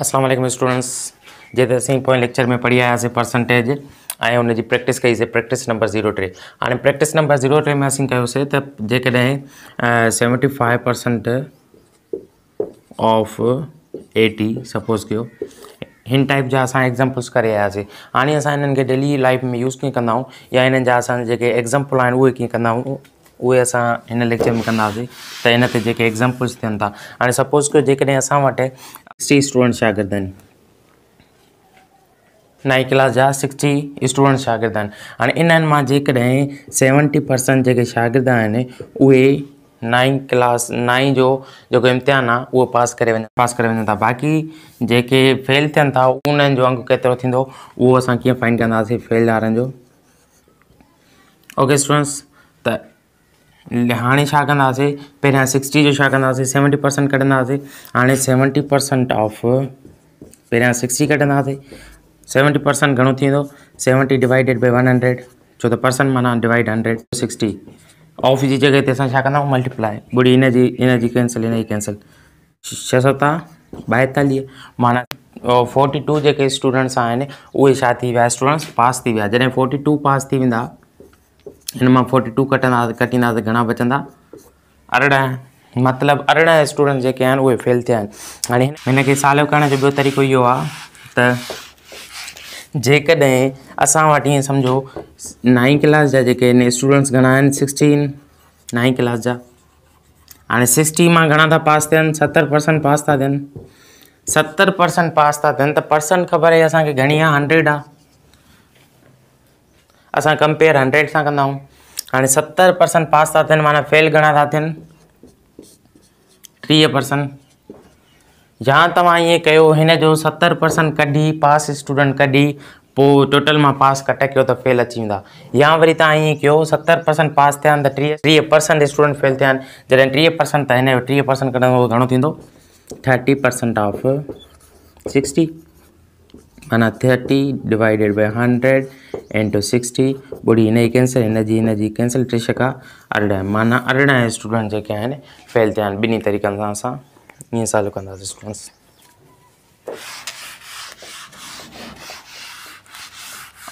Aslam students जे असीं पोएं lecture में पढ़ी आयासीं परसेंटेज ऐं हुनजी प्रैक्टिस कईसीं प्रैक्टिस नंबर ज़ीरो टे हाँ प्रैक्टिस नंबर ज़ीरो टे में असीं कयोसीं त जेकॾहिं seventy five percent of eighty suppose कयो हिन टाइप जहाँ असां एग्ज़ाम्पल्स करे आयासीं हाणे असां डेली लाइफ में यूज़ कीअं कंदा या इन जहाँ असां जेके एग्ज़ाम्पल आहिनि उहे कीअं कंदा लेक्चर में कंदासीं त हिन ते जेके एग्ज़ाम्पल्स थियनि था हाणे सपोज़ कर जैसे असां वटि सिक्सटी स्टूडेंट शागिर्द आहिनि क्लास जा सिक्सटी स्टूडेंट शागिर्द आहिनि हाणे इन्हनि मां जेकॾहिं सेवेंटी परसेंट जेके शागिर्द आहिनि उहे क्लास नाई जो जेको इम्तिहान आहे उहो पास करे वञनि पास करे वञनि था बाक़ी जेके फेल थियनि था उन्हनि जो अघु केतिरो थींदो उहो असां कीअं फाइन कंदासीं फेल यारनि ओके स्टूडेंट्स हाँ छा कंदासीं सिक्सटी जो सेवेंटी परसेंट कढंदासीं हाँ सेवेंटी परसेंट ऑफ पहिरियां सिक्सटी कढंदासीं सेवेंटी परसेंट घणो थींदो seventy divided by one hundred छो तो परसेंट माना डिवाइड हंड्रेड सिक्सटी ऑफ की जगह ते असां मल्टीप्लाई कंदा इन इन ॿुड़ी कैंसिल हिन जी कैंसिल छह सता ॿाएतालीह माना फोर्टी टू जो स्टूडेंट्स आहिनि उ स्टूडेंट्स पास थी जैसे फोर्टी टू पास थी वा हिन मां फोर्टी टू कटंदा कटींदा त घणा बचंदा अरिड़हं मतिलबु अरिड़हं स्टूडेंट जेके आहिनि उहे फेल थिया आहिनि हाणे हिन हिनखे सालव करण जो ॿियो तरीक़ो इहो आहे त जेकॾहिं असां वटि ईअं सम्झो नाईं क्लास जा जेके आहिनि स्टूडेंट्स घणा आहिनि सिक्सटीन नाईं क्लास जा हाणे सिक्सटी मां घणा था पास थियनि सतरि परसेंट पास था थियनि सतरि परसेंट पास था थियनि त परसेंट ख़बर आहे असांखे घणी आहे हंड्रेड आहे अस कंपेयर हंड्रेड से कंदा हाँ सत्तर सतरि परसेंट पास था थन माना फेल घना था थन टी परसेंट या तव्हां ईअं कयो जो परसेंट कढी पास स्टूडेंट कढी पोइ टोटल में पास कटे तो फेल अची वा या वरी तव्हां ईअं परसेंट पास थे आहिनि टी टीह परसेंट स्टूडेंट फेल थे जैसे टी टीह परसेंट तो इन टी परसेंट कटो घो थर्टी परसेंट ऑफ सिक्सटी माना thirty divided by hundred into 60 બડી ને કેન્સલ એનર્જી એનર્જી કેન્સલ 36 આડડા માના 18 સ્ટુડન્ટ જે કે હે ફેલ થાન બની તરીકા સા સા ઈ સાલ કંદા સ્ટુડન્ટ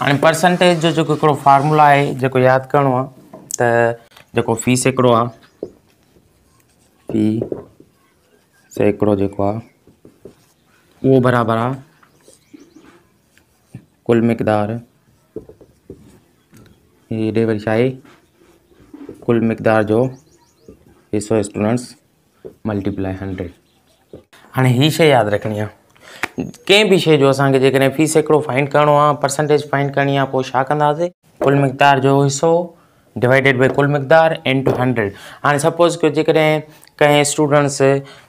અને パー સેન્ટેજ જો જો કો ફોર્મ્યુલા હે જો યાદ કરણવા ત જો ફી સેકડો આ ફી સેકડો જો કો વો બરાબર આ કુલ મેકદાર हेॾे वरी छा कुल मक़दार जो हिसो स्टूडेंट्स मल्टीप्लाई हंड्रेड हाँ हि शइ यादि रखणी आहे कंहिं बि शइ जो असांखे जेकॾहिं फीस हिकिड़ो फाइंड करिणो परसेंटेज फाइन करनी है कुल मक़दार जो हिस्सो डिवाइडेड बाई कुल मक़दार इन टू हंड्रेड हाँ सपोज के जैसे कें स्टूडेंट्स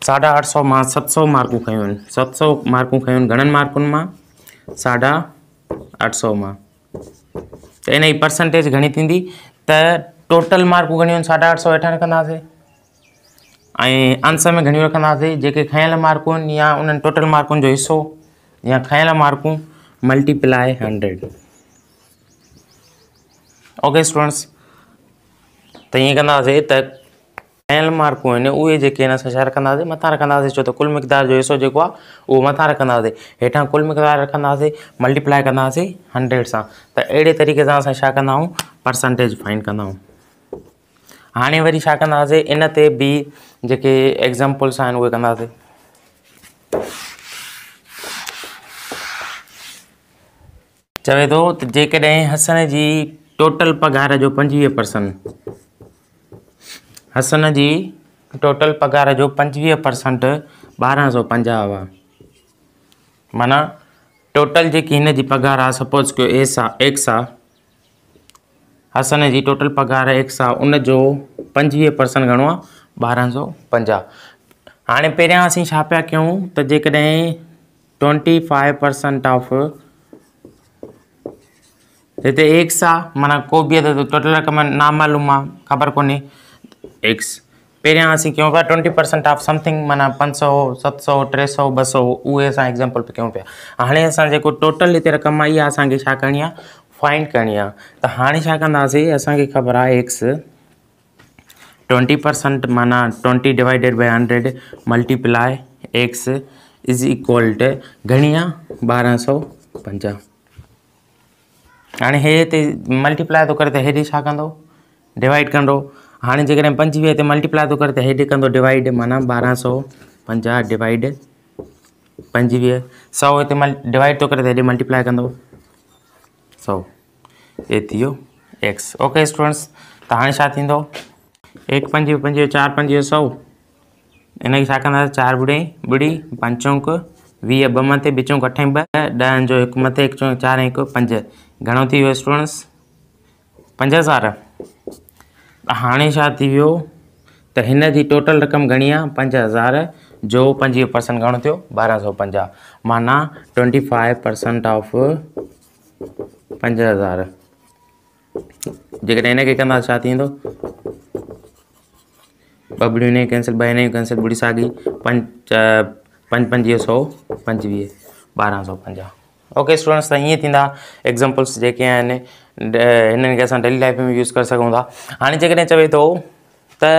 साढा अठ सौ मां सत सौ मार्कू खन सत सौ मार्कू खन आहिनि घणनि में साढा अठ सौ मां त इन जी परसेंटेज घणी थींदी त टोटल मार्कूं घणियूं आहिनि साढा अठ सौ वेठा रखंदासीं ऐं आंसर में घणियूं रखंदासीं जेके खयल मार्कूं या उन्हनि टोटल मार्कुनि जो हिसो या खयल मार्कूं मल्टीप्लाए हंड्रेड ओके स्टूडेंट्स त ईअं कंदासीं त एल मार्कू आहिनि उ जेके आहिनि असां छा रखंदासीं छो तो कुल मकदार जो हिसो जेको आहे उहो मथां रखंदासीं कुल मकदार रखा मल्टीप्लाई कंदासीं हंड्रेड से तो अड़े तरीक़े से असां छा कंदा आहियूं परसेंटेज फाइंड कंदा आहियूं हाणे वरी छा कंदासीं इन ते बि जेके एग्ज़ाम्पल्स आहिनि उहे कंदासीं चवे तो जैसे हसन की टोटल पगार जो पंजी परसेंट हसन जी टोटल पगार जो पंजवीह परसेंट बारह सौ पंजा हुआ माना टोटल जेकी हिन जी पगार आहे सपोज़ कयो एस आहे एक्स आहे हसन जी टोटल पगार एक्स आहे उनजो पंजवीह परसेंट घणो बारह सौ पंजा हाँ पहिरियां असीं छा तो कयूं ट्वेंटी फाइव परसेंट ऑफ हिते एक्स आहे माना को भी टोटल रक़म नामालूम आहे ख़बर कोन्हे एक्स पहिरियां असीं क्यों पिया ट्वेंटी परसेंट ऑफ समथिंग माना पंज सौ सत सौ टे सौ ब सौ उहे असां एग्ज़ाम्पल पिया कयूं पिया हाणे टोटल हिते रक़म आई आहे असांखे छा करणी आहे फाइंड करणी आहे त हाणे छा कंदासीं एक्स ट्वेंटी परसेंट माना twenty divided by hundred multiply X is equal to घणी आहे सौ पंजा हाणे ये हिते तो थो करे त हेॾे डिवाइड कौ हाँ जेकॾहिं पंजवीह तो मल्टीप्लाई तो करे हेड कह डिवाइड माना बारह सौ पंजा डिवाइड पंजवीह सौ हिते मल डिवाइड तो करे हेडे मल्टीप्लाई कौ सौ ये थो एक्स ओके स्टूडेंट्स तो हाँ छा एक पंजी पंजी चार पंजी सौ इन चार कंदासीं बुड़ी ॿुड़ी पंचोंक वीह बे मथे बिचोंक अठे ॿ ॾहनि जो एक मथे एक चौंक पंज घणो थी स्टूडेंट्स पंज हज़ार हाणे छा थी वियो त हिन जी टोटल रक़म घणी आहे पंज हज़ार जो पंजवीह पर्सेंट घणो थियो ॿारहं सौ पंजाह माना ट्वेंटी फाइव पर्सेंट ऑफ पंज हज़ार जेकॾहिं हिनखे कंदासीं छा थींदो ॿ ॿुड़ी कैंसिल ॿ कैंसिल ॿुड़ी साॻी पंज पंजवीह सौ पंजवीह ॿारहं सौ ओके स्टूडेंट्स तो ये थींदा एग्जांपल्स जेके आहिनि हिननि खे असां डेली लाइफ में यूज कर सघूं था हाणे जेकॾहिं चवे तो त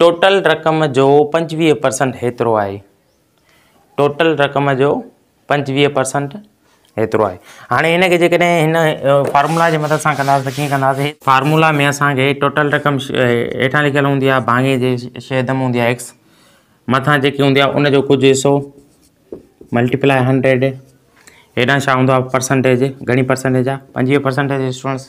टोटल रक़म जो पंजुवीह पर्सेंट हेतिरो टोटल रक़म जो पंजवीह पर्सेन्ट हेतिरो आहे हाणे हिनखे जेकॾहिं हिन फार्मुला मदद सां कंदासीं त कीअं में असांखे टोटल रक़म हेठां लिखियलु हूंदी आहे भाङे जे शइ हदमि एक्स मथां जेकी हूंदी आहे उनजो कुझु हंड्रेड हेॾां छा हूंदो आहे परसेंटेज घणी परसेंटेज आहे पंजवीह परसेंटेज स्टूडेंट्स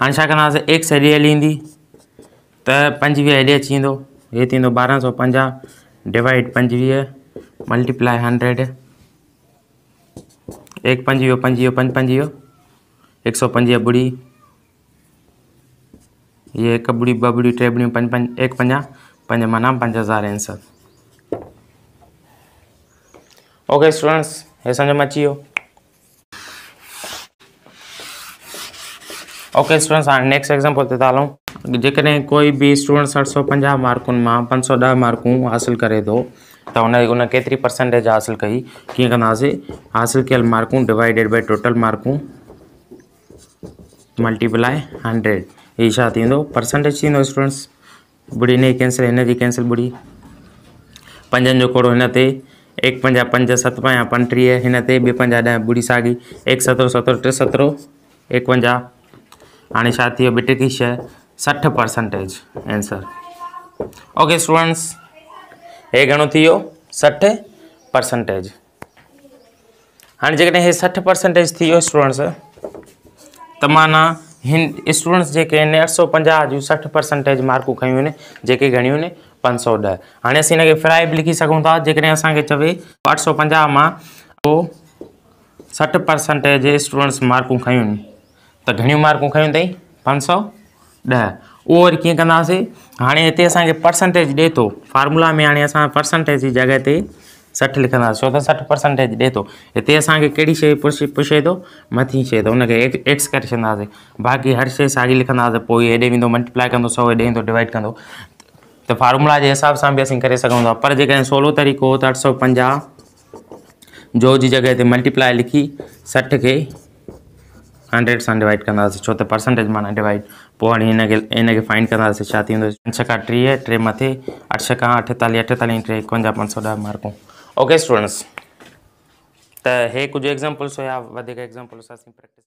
हाँ छा कंदासीं एक्स हेॾे हली ईंदी त तो पंजवीह हेॾे अची वेंदो हे सौ पंजा डिवाइड पंजवीह मल्टीप्लाए हंड्रेड एक पंजवीह पंजवीह पंज पंजवीह एक सौ पंजवीह बुड़ी ये एक बुड़ी बुड़ी टे ॿुड़ियूं पंज पंज एक पंजाह पंज माना पंज हज़ार आंसर ओके स्टूडेंट्स ये समझ में अच्छी हो ओके स्टूडेंट्स हाँ नेक्स्ट एग्जाम्पल ते था जैसे कोई भी स्टूडेंट सठ सौ पंजा मार्कुन में पंज सौ दह मार्कू हासिल करे तो त परसेंटेज हासिल कई कीअं कंदासीं हासिल कल मार्कू डिवाइडेड बाई टोटल मार्कू मल्टीप्लाई हंड्रेड ये परसेंटेज स्टूडेंट्स बुड़ी इन कैंसिल इन कैंसिल ॿुड़ी पंजन जो कोड़ो इन एक पंजा पंज सत પંટીह हिन ते पंजा दह ॿुड़ी सागी एक सतरो सतरो टे सतरो एकवंजाह हाणे छा थी वियो बिटकी शइ सठि परसेंटेज एंसर ओके स्टूडेंट्स हे घणो थी वियो परसेंटेज हाँ जो हे सठि परसेंटेज थी स्टूडेंट्स त माना हिन स्टूडेंट्स जो आहिनि अठ सौ पंजाह जूं सठि परसेंटेज मार्कू खयूं जी जेके पंज सौ दह हाँ असीं हिनखे फ्राए लिखी सकूँ था जेकॾहिं असांखे अठ सौ पंजा में पोइ सठ परसेंटेज स्टूडेंट्स मार्कू ख आहिनि त घणियूं मार्कूं सौ दह वो वो कीअं कंदासीं हाणे हिते असांखे परसेंटेज दे तो फार्मूला में हाँ अस परसेंटेज की जगह ते सठ लिखा छो तो सठ परसेंटेज दे तो इतने असांखे कहिड़ी शइ पुछे तो मत शइ त हुनखे एक्स एक्स करे छॾंदासीं बाक़ी हर शइ साॻी लिखंदासीं पोइ हेॾे वो मल्टीप्लाई कौ सौ हेॾे वेंदो डिवाइड कौ तो फार्मूला के हिसाब से भी अस पर जेकॾहिं सहुलो तरीक़ो तो अठ सौ पंजा जो जी जगह ते मल्टीप्लाई लिखी सठ के हंड्रेड से डिवाइड कहते छो तो परसेंटेज माना डिवाइड तो हाँ हिनखे फाइंड कंदासीं छा पंज टे मथे अठ छका अठेतालीह अठेतालीह टे एकवंजा पंज सौ दह मार्कों ओके स्टूडेंट्स तो हे कुछ एग्ज़ाम्पल्स हुआ वधीक एग्ज़ाम्पल्स प्रैक्टिस